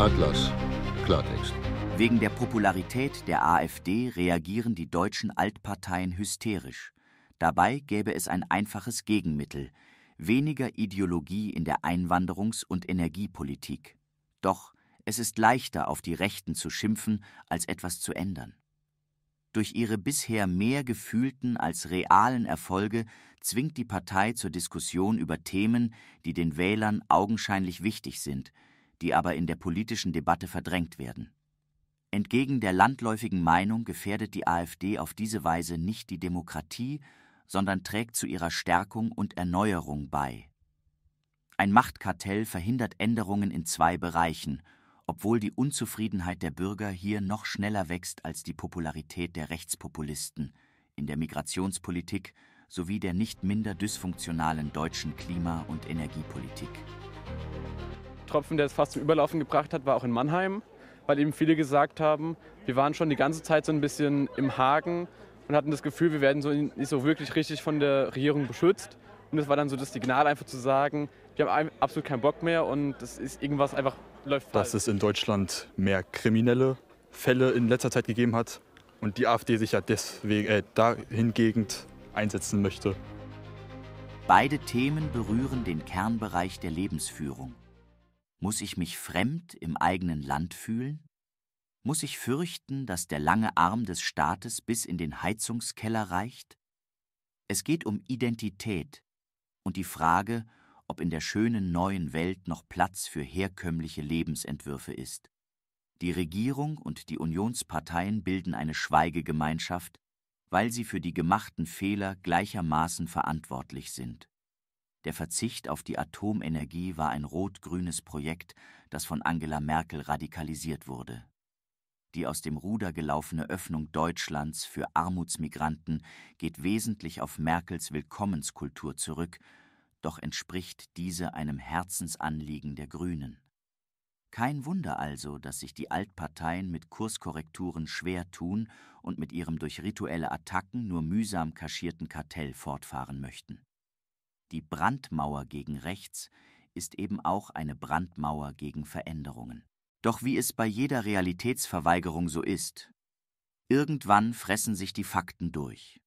Atlas. Klartext. Wegen der Popularität der AfD reagieren die deutschen Altparteien hysterisch. Dabei gäbe es ein einfaches Gegenmittel: weniger Ideologie in der Einwanderungs- und Energiepolitik. Doch es ist leichter, auf die Rechten zu schimpfen, als etwas zu ändern. Durch ihre bisher mehr gefühlten als realen Erfolge zwingt die Partei zur Diskussion über Themen, die den Wählern augenscheinlich wichtig sind – die aber in der politischen Debatte verdrängt werden. Entgegen der landläufigen Meinung gefährdet die AfD auf diese Weise nicht die Demokratie, sondern trägt zu ihrer Stärkung und Erneuerung bei. Ein Machtkartell verhindert Änderungen in zwei Bereichen, obwohl die Unzufriedenheit der Bürger hier noch schneller wächst als die Popularität der Rechtspopulisten in der Migrationspolitik sowie der nicht minder dysfunktionalen deutschen Klima- und Energiepolitik. Tropfen, der es fast zum Überlaufen gebracht hat, war auch in Mannheim, weil eben viele gesagt haben, wir waren schon die ganze Zeit so ein bisschen im Haken und hatten das Gefühl, wir werden so nicht so wirklich richtig von der Regierung beschützt. Und es war dann so das Signal, einfach zu sagen, wir haben absolut keinen Bock mehr und das ist irgendwas einfach läuft. Dass es in Deutschland mehr kriminelle Fälle in letzter Zeit gegeben hat und die AfD sich ja deswegen äh, dahingegen einsetzen möchte. Beide Themen berühren den Kernbereich der Lebensführung. Muss ich mich fremd im eigenen Land fühlen? Muss ich fürchten, dass der lange Arm des Staates bis in den Heizungskeller reicht? Es geht um Identität und die Frage, ob in der schönen neuen Welt noch Platz für herkömmliche Lebensentwürfe ist. Die Regierung und die Unionsparteien bilden eine Schweigegemeinschaft, weil sie für die gemachten Fehler gleichermaßen verantwortlich sind. Der Verzicht auf die Atomenergie war ein rot-grünes Projekt, das von Angela Merkel radikalisiert wurde. Die aus dem Ruder gelaufene Öffnung Deutschlands für Armutsmigranten geht wesentlich auf Merkels Willkommenskultur zurück, doch entspricht diese einem Herzensanliegen der Grünen. Kein Wunder also, dass sich die Altparteien mit Kurskorrekturen schwer tun und mit ihrem durch rituelle Attacken nur mühsam kaschierten Kartell fortfahren möchten. Die Brandmauer gegen rechts ist eben auch eine Brandmauer gegen Veränderungen. Doch wie es bei jeder Realitätsverweigerung so ist, irgendwann fressen sich die Fakten durch.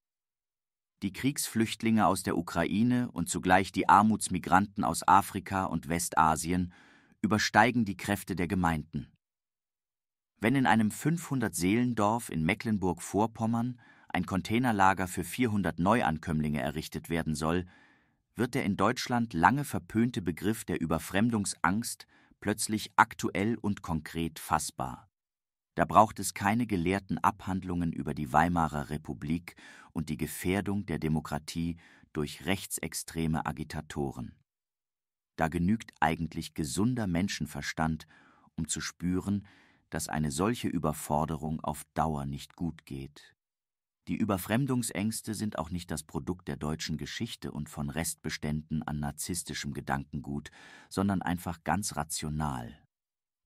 Die Kriegsflüchtlinge aus der Ukraine und zugleich die Armutsmigranten aus Afrika und Westasien übersteigen die Kräfte der Gemeinden. Wenn in einem 500-Seelendorf in Mecklenburg-Vorpommern ein Containerlager für 400 Neuankömmlinge errichtet werden soll, wird der in Deutschland lange verpönte Begriff der Überfremdungsangst plötzlich aktuell und konkret fassbar. Da braucht es keine gelehrten Abhandlungen über die Weimarer Republik und die Gefährdung der Demokratie durch rechtsextreme Agitatoren. Da genügt eigentlich gesunder Menschenverstand, um zu spüren, dass eine solche Überforderung auf Dauer nicht gut geht. Die Überfremdungsängste sind auch nicht das Produkt der deutschen Geschichte und von Restbeständen an narzisstischem Gedankengut, sondern einfach ganz rational.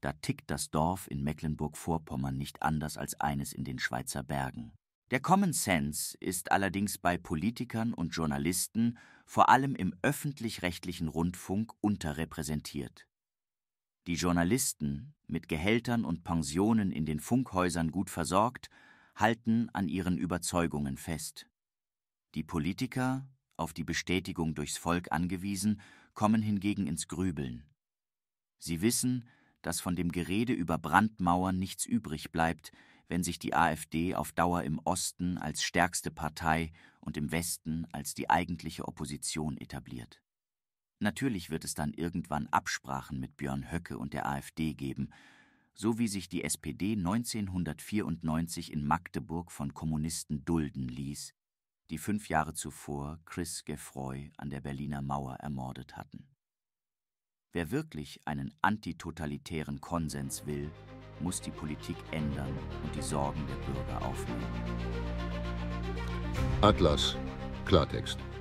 Da tickt das Dorf in Mecklenburg-Vorpommern nicht anders als eines in den Schweizer Bergen. Der Common Sense ist allerdings bei Politikern und Journalisten, vor allem im öffentlich-rechtlichen Rundfunk, unterrepräsentiert. Die Journalisten, mit Gehältern und Pensionen in den Funkhäusern gut versorgt, halten an ihren Überzeugungen fest. Die Politiker, auf die Bestätigung durchs Volk angewiesen, kommen hingegen ins Grübeln. Sie wissen, dass von dem Gerede über Brandmauern nichts übrig bleibt, wenn sich die AfD auf Dauer im Osten als stärkste Partei und im Westen als die eigentliche Opposition etabliert. Natürlich wird es dann irgendwann Absprachen mit Björn Höcke und der AfD geben, so wie sich die SPD 1994 in Magdeburg von Kommunisten dulden ließ, die fünf Jahre zuvor Chris Gefroy an der Berliner Mauer ermordet hatten. Wer wirklich einen antitotalitären Konsens will, muss die Politik ändern und die Sorgen der Bürger aufnehmen. Atlas, Klartext.